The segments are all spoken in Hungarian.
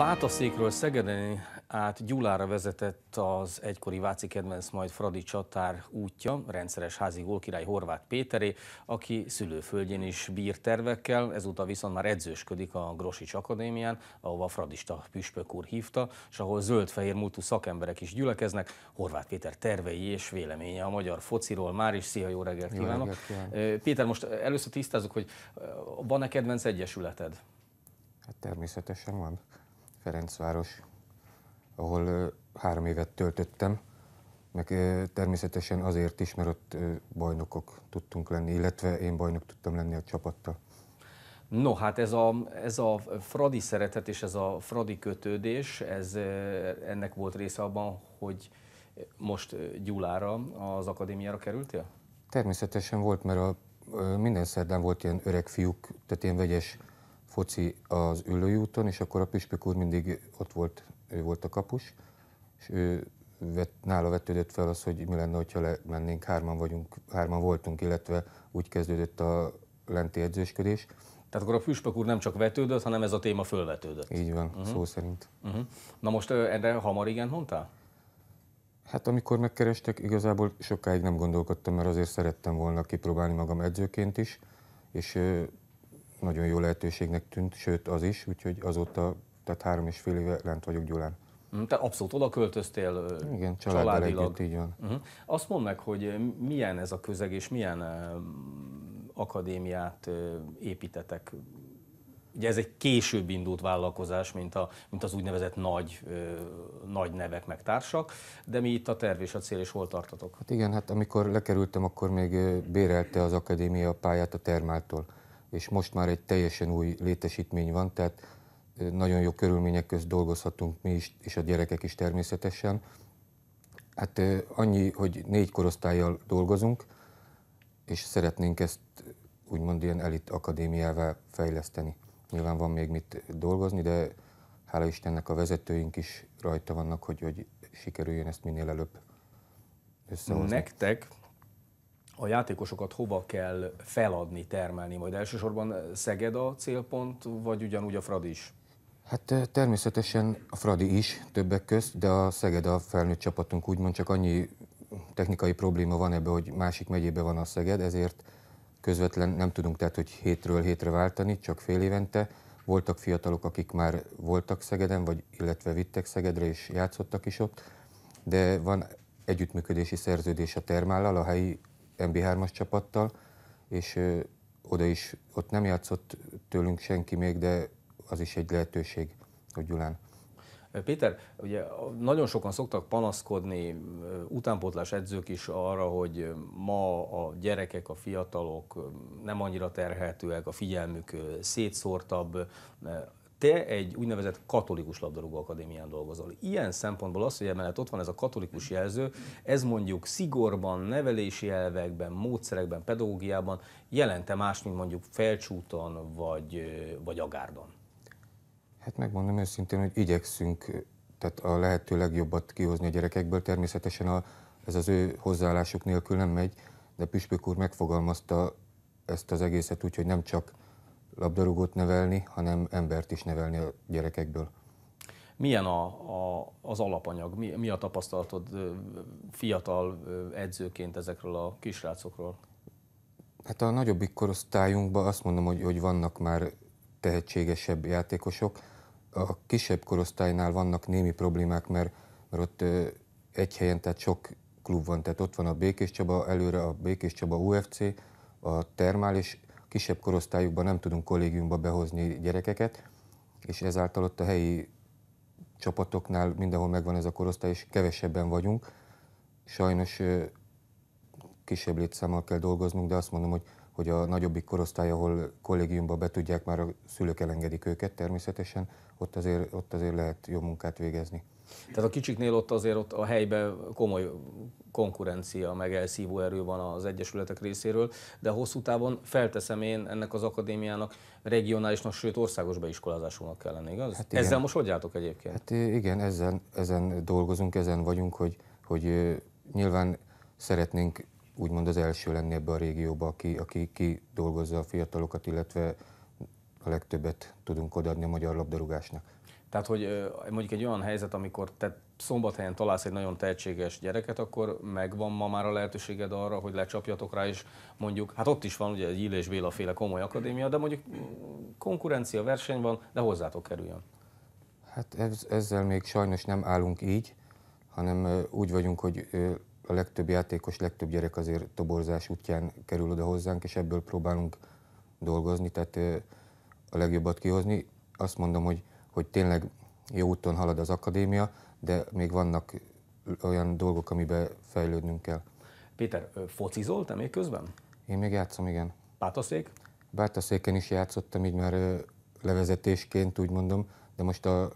Bátaszékről Szegeden át Gyulára vezetett az egykori Váci kedvenc, majd Fradi csatár útja, rendszeres házi gólkirály Horváth Péteré, aki szülőföldjén is bír tervekkel, ezúttal viszont már edzősködik a Grosics Akadémián, ahova Fradista püspök úr hívta, és ahol zöld-fehér múltú szakemberek is gyülekeznek. Horváth Péter tervei és véleménye a magyar fociról már is. Szia, jó reggelt kívánok! Jó reggelt kívánok. Péter, most először tisztázok, hogy van-e kedvenc egyesületed? Hát természetesen van. Ferencváros, ahol három évet töltöttem, meg természetesen azért is, mert ott bajnokok tudtunk lenni, illetve én bajnok tudtam lenni a csapattal. No, hát ez a, ez a Fradi szeretet és ez a Fradi kötődés, ez ennek volt része abban, hogy most Gyulára, az akadémiára kerültél? Természetesen volt, mert a, minden szerdán volt ilyen öreg fiúk, tehát ilyen vegyes foci az ülőjúton, és akkor a püspök úr mindig ott volt, ő volt a kapus, és ő vett, nála vetődött fel az, hogy mi lenne, ha lemennénk, hárman vagyunk, hárman voltunk, illetve úgy kezdődött a lenti edzősködés. Tehát akkor a püspök úr nem csak vetődött, hanem ez a téma fölvetődött. Így van, uh-huh. szó szerint. Uh-huh. Na most erre hamar igen mondtál? Hát amikor megkerestek, igazából sokáig nem gondolkodtam, mert azért szerettem volna kipróbálni magam edzőként is, és nagyon jó lehetőségnek tűnt, sőt az is, úgyhogy azóta, tehát három és fél éve lent vagyok Gyulán. Mm, te abszolút oda költöztél Igen, családilag. Együtt, így van. Uh-huh. Azt mondd meg, hogy milyen ez a közeg, és milyen akadémiát építetek Ugye ez egy később indult vállalkozás, mint, a, mint az úgynevezett nagy, ö, nagy nevek meg társak, de mi itt a terv és a cél, és hol tartatok? Hát igen, hát amikor lekerültem, akkor még bérelte az akadémia pályát a termától és most már egy teljesen új létesítmény van, tehát nagyon jó körülmények közt dolgozhatunk mi is, és a gyerekek is természetesen. Hát annyi, hogy négy korosztályjal dolgozunk, és szeretnénk ezt úgymond ilyen elit akadémiává fejleszteni. Nyilván van még mit dolgozni, de hála Istennek a vezetőink is rajta vannak, hogy, hogy sikerüljön ezt minél előbb összehozni. Nektek a játékosokat hova kell feladni, termelni? Majd elsősorban Szeged a célpont, vagy ugyanúgy a Fradi is? Hát természetesen a Fradi is többek közt, de a Szeged a felnőtt csapatunk úgymond csak annyi technikai probléma van ebbe, hogy másik megyébe van a Szeged, ezért közvetlen nem tudunk tehát, hogy hétről hétre váltani, csak fél évente. Voltak fiatalok, akik már voltak Szegeden, vagy illetve vittek Szegedre és játszottak is ott, de van együttműködési szerződés a termállal, a helyi MB3-as csapattal, és ö, oda is, ott nem játszott tőlünk senki még, de az is egy lehetőség, hogy Gyulán. Péter, ugye nagyon sokan szoktak panaszkodni, utánpótlás edzők is arra, hogy ma a gyerekek, a fiatalok nem annyira terhetőek, a figyelmük szétszórtabb, te egy úgynevezett katolikus labdarúgó akadémián dolgozol. Ilyen szempontból az, hogy emellett ott van ez a katolikus jelző, ez mondjuk szigorban, nevelési elvekben, módszerekben, pedagógiában jelente más, mint mondjuk felcsúton vagy, vagy agárdon? Hát megmondom őszintén, hogy igyekszünk tehát a lehető legjobbat kihozni a gyerekekből. Természetesen a, ez az ő hozzáállásuk nélkül nem megy, de Püspök úr megfogalmazta ezt az egészet úgy, hogy nem csak labdarúgót nevelni, hanem embert is nevelni a gyerekekből. Milyen a, a, az alapanyag? Mi, mi a tapasztalatod fiatal edzőként ezekről a kisrácokról? Hát a nagyobbik korosztályunkban azt mondom, hogy, hogy vannak már tehetségesebb játékosok. A kisebb korosztálynál vannak némi problémák, mert, mert ott egy helyen, tehát sok klub van, tehát ott van a Békés Csaba, előre a Békés Csaba UFC, a Termál, és kisebb korosztályukban nem tudunk kollégiumba behozni gyerekeket, és ezáltal ott a helyi csapatoknál mindenhol megvan ez a korosztály, és kevesebben vagyunk. Sajnos kisebb létszámmal kell dolgoznunk, de azt mondom, hogy, hogy a nagyobbik korosztály, ahol kollégiumba be tudják, már a szülők elengedik őket természetesen, ott azért, ott azért lehet jó munkát végezni. Tehát a kicsiknél ott azért ott a helyben komoly konkurencia, meg elszívó erő van az egyesületek részéről, de hosszú távon felteszem én ennek az akadémiának regionálisnak, sőt országos beiskolázásúnak kellene igaz? Hát igen. ezzel most hogy álltok egyébként? Hát igen, ezen, ezen dolgozunk, ezen vagyunk, hogy, hogy nyilván szeretnénk úgymond az első lenni ebbe a régióba, aki, aki ki dolgozza a fiatalokat, illetve a legtöbbet tudunk odaadni a magyar labdarúgásnak. Tehát, hogy mondjuk egy olyan helyzet, amikor te szombathelyen találsz egy nagyon tehetséges gyereket, akkor megvan ma már a lehetőséged arra, hogy lecsapjatok rá, és mondjuk, hát ott is van ugye egy Illés Béla féle komoly akadémia, de mondjuk mm, konkurencia, verseny van, de hozzátok kerüljön. Hát ez, ezzel még sajnos nem állunk így, hanem úgy vagyunk, hogy a legtöbb játékos, legtöbb gyerek azért toborzás útján kerül oda hozzánk, és ebből próbálunk dolgozni, tehát a legjobbat kihozni. Azt mondom, hogy, hogy tényleg jó úton halad az akadémia, de még vannak olyan dolgok, amiben fejlődnünk kell. Péter, focizol te még közben? Én még játszom, igen. Bátaszék? Bátaszéken is játszottam, így már levezetésként, úgy mondom, de most a,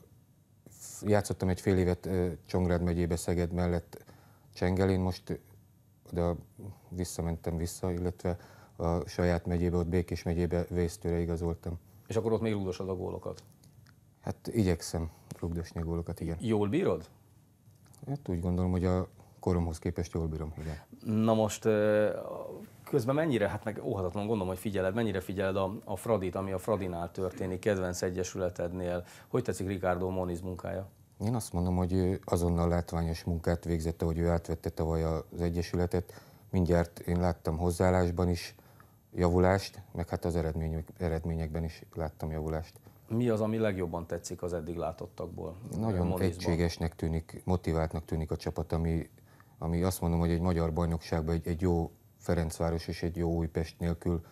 játszottam egy fél évet Csongrád megyébe Szeged mellett Csengelén, most oda visszamentem vissza, illetve a saját megyébe, ott Békés megyébe Vésztőre igazoltam. És akkor ott még rúgdosod a gólokat? Hát igyekszem rugdosni a gólokat, igen. Jól bírod? Hát úgy gondolom, hogy a koromhoz képest jól bírom, igen. Na most közben mennyire, hát meg óhatatlan gondolom, hogy figyeled, mennyire figyeled a, a Fradit, ami a Fradinál történik, kedvenc egyesületednél. Hogy tetszik Ricardo Moniz munkája? Én azt mondom, hogy azonnal látványos munkát végzett, ahogy ő átvette tavaly az Egyesületet. Mindjárt én láttam hozzáállásban is, javulást, meg hát az eredmény, eredményekben is láttam javulást. Mi az, ami legjobban tetszik az eddig látottakból? Nagyon egységesnek tűnik, motiváltnak tűnik a csapat, ami, ami azt mondom, hogy egy magyar bajnokságban egy, egy jó Ferencváros és egy jó Újpest nélkül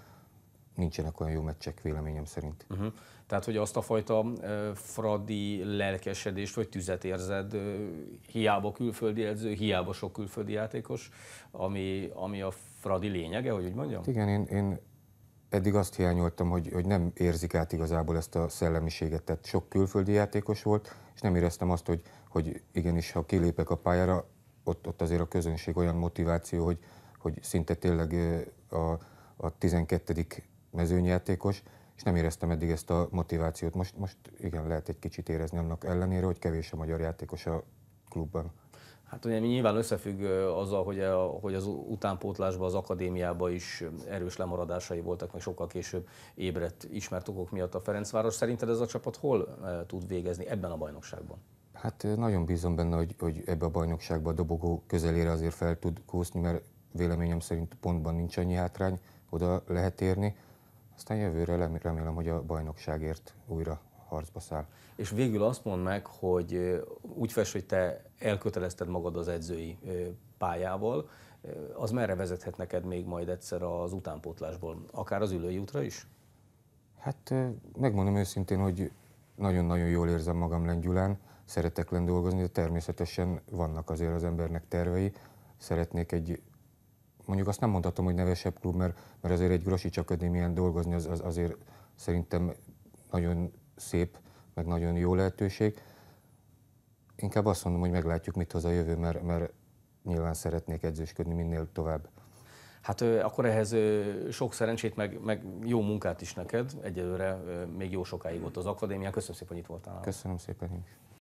nincsenek olyan jó meccsek véleményem szerint. Uh-huh. Tehát, hogy azt a fajta uh, fradi lelkesedést vagy tüzet érzed, uh, hiába külföldi edző, hiába sok külföldi játékos, ami, ami a Fradi lényege, hogy úgy mondjam? Igen, én, én eddig azt hiányoltam, hogy, hogy nem érzik át igazából ezt a szellemiséget. Tehát sok külföldi játékos volt, és nem éreztem azt, hogy, hogy igenis, ha kilépek a pályára, ott, ott azért a közönség olyan motiváció, hogy, hogy szinte tényleg a, a 12. mezőnyjátékos, és nem éreztem eddig ezt a motivációt. Most, most igen, lehet egy kicsit érezni annak ellenére, hogy kevés a magyar játékos a klubban. Hát ugye nyilván összefügg azzal, hogy, a, hogy az utánpótlásban, az akadémiában is erős lemaradásai voltak, meg sokkal később ébredt ismert okok miatt a Ferencváros. Szerinted ez a csapat hol tud végezni ebben a bajnokságban? Hát nagyon bízom benne, hogy, hogy ebbe a bajnokságba a dobogó közelére azért fel tud kúszni, mert véleményem szerint pontban nincs annyi hátrány, oda lehet érni. Aztán jövőre remélem, hogy a bajnokságért újra harcba száll. És végül azt mondd meg, hogy úgy fes, hogy te elkötelezted magad az edzői pályával, az merre vezethet neked még majd egyszer az utánpótlásból, akár az ülői útra is? Hát megmondom őszintén, hogy nagyon-nagyon jól érzem magam Lengyulán, szeretek lenn dolgozni, de természetesen vannak azért az embernek tervei. Szeretnék egy, mondjuk azt nem mondhatom, hogy nevesebb klub, mert, mert azért egy Grosics Akadémián dolgozni az, az azért szerintem nagyon szép, meg nagyon jó lehetőség. Inkább azt mondom, hogy meglátjuk, mit hoz a jövő, mert, mert nyilván szeretnék edzősködni minél tovább. Hát akkor ehhez sok szerencsét, meg, meg jó munkát is neked. Egyelőre még jó sokáig volt az akadémián. Köszönöm szépen, hogy itt voltál. Köszönöm szépen is.